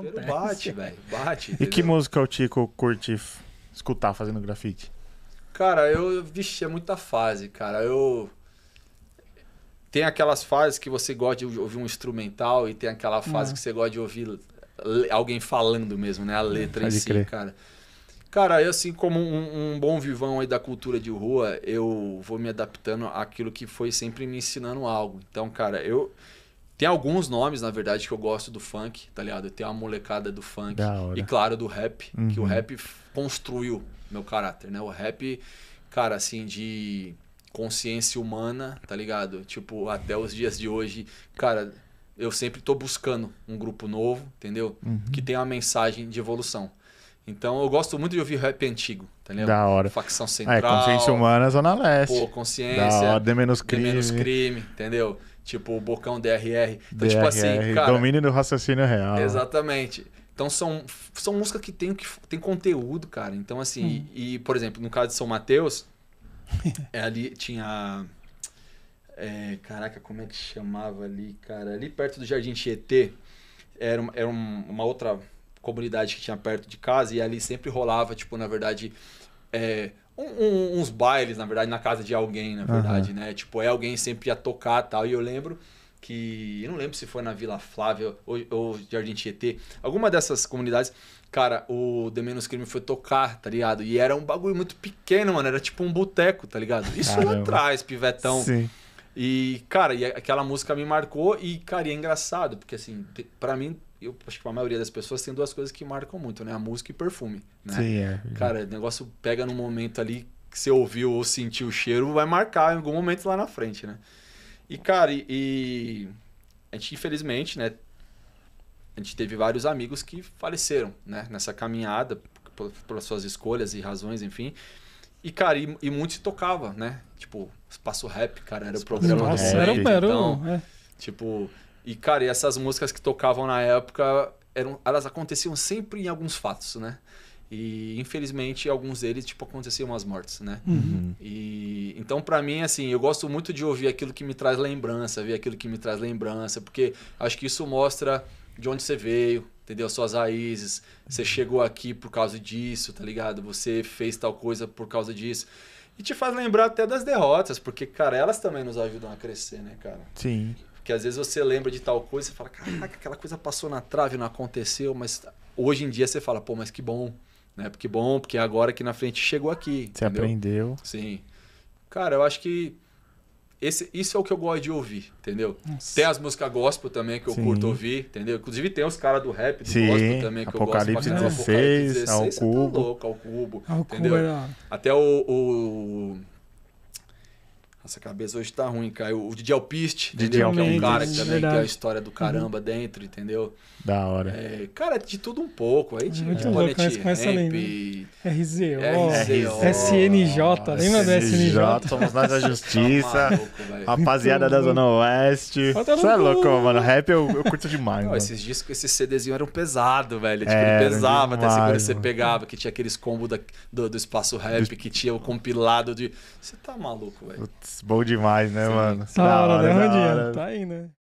Acontece. Bate, velho. Bate. Entendeu? E que música o Tico curte escutar fazendo grafite? Cara, eu. Vixe, é muita fase, cara. Eu. Tem aquelas fases que você gosta de ouvir um instrumental e tem aquela fase ah. que você gosta de ouvir alguém falando mesmo, né? A é, letra Pode em si, crer. cara. Cara, eu, assim como um, um, bom vivão aí da cultura de rua, eu vou me adaptando àquilo que foi sempre me ensinando algo. Então, cara, eu tem alguns nomes, na verdade, que eu gosto do funk, tá ligado? Tem a molecada do funk e, claro, do rap, uhum. que o uhum. rap construiu meu caráter, né? O rap, cara, assim, de consciência humana, tá ligado? Tipo, até os dias de hoje, cara, eu sempre tô buscando um grupo novo, entendeu? Uhum. Que tem uma mensagem de evolução. Então eu gosto muito de ouvir rap antigo, tá Da hora. Facção é, Central. É, Consciência Humana, Zona Leste. Pô, Consciência. Da hora, D menos crime. D menos crime, entendeu? Tipo, o Bocão DRR. Então, DRR, tipo assim, cara... Domínio do raciocínio real. Exatamente. Então são, são músicas que tem, que tem conteúdo, cara. Então assim, hum. e, e, por exemplo, no caso de São Mateus, é, ali tinha... É, caraca, como é que chamava ali, cara? Ali perto do Jardim Tietê, era, era uma outra comunidade que tinha perto de casa e ali sempre rolava, tipo, na verdade, é, um, um, uns bailes, na verdade, na casa de alguém, na verdade, uhum. né? Tipo, é alguém sempre ia tocar tal. E eu lembro que. Eu não lembro se foi na Vila Flávia ou, ou Jardim Tietê, alguma dessas comunidades. Cara, o The Menos Crime foi tocar, tá ligado? E era um bagulho muito pequeno, mano. Era tipo um boteco, tá ligado? Isso Caramba. lá atrás, pivetão. Sim. E, cara, e aquela música me marcou e, cara, e é engraçado, porque assim, para mim, eu acho que pra maioria das pessoas tem duas coisas que marcam muito, né? A música e perfume. Né? Sim, é. Cara, o negócio pega num momento ali que você ouviu ou sentiu o cheiro, vai marcar em algum momento lá na frente, né? E, cara, e, e a gente, infelizmente, né? A gente teve vários amigos que faleceram, né? Nessa caminhada, pelas suas escolhas e razões, enfim. E, cara, e, e muito se tocava, né? Tipo, Espaço Rap, cara, era o programa Nossa, do rap, era, era então, é. Tipo, e, cara, e essas músicas que tocavam na época, eram, elas aconteciam sempre em alguns fatos, né? E, infelizmente, alguns deles, tipo, aconteciam as mortes, né? Uhum. E, então, para mim, assim, eu gosto muito de ouvir aquilo que me traz lembrança, ver aquilo que me traz lembrança, porque acho que isso mostra de onde você veio, entendeu? Suas raízes, você chegou aqui por causa disso, tá ligado? Você fez tal coisa por causa disso. E te faz lembrar até das derrotas, porque, cara, elas também nos ajudam a crescer, né, cara? Sim. Porque às vezes você lembra de tal coisa e fala, caraca, aquela coisa passou na trave, não aconteceu, mas hoje em dia você fala, pô, mas que bom, né? Porque bom, porque é agora aqui na frente chegou aqui. Você entendeu? aprendeu. Sim. Cara, eu acho que esse, isso é o que eu gosto de ouvir, entendeu? Nossa. Tem as músicas gospel também que eu Sim. curto ouvir, entendeu? Inclusive tem os caras do rap, do Sim. gospel também que Apocalipse eu gosto. Bastante. 16, Apocalipse 16, ao tá cubo. Tá louco, ao cubo, ao entendeu? Cubo é era... Até o, o nossa cabeça hoje tá ruim, caiu. O Didi Alpiste, Didi Alpiste. que é um cara que também tem a história do uhum. caramba uhum. dentro, entendeu? Da hora. É, cara, de tudo um pouco. Aí tinha é Muito é. Planet louco, Ramp, além, né? RZO, RZO, SNJ, lembra do SNJ? Somos nós da Justiça, tá rapaziada da Zona Oeste. Você tá é louco, mano. Rap eu, eu curto demais, Não, Esses discos, esses CDzinhos eram pesados, velho. Tipo, é, ele pesava, até assim, quando você pegava, que tinha aqueles combos do, do Espaço Rap, que tinha o compilado de... Você tá maluco, velho. Putz bom demais, né, mano? Tá da hora, né, Randinho? Tá aí, né?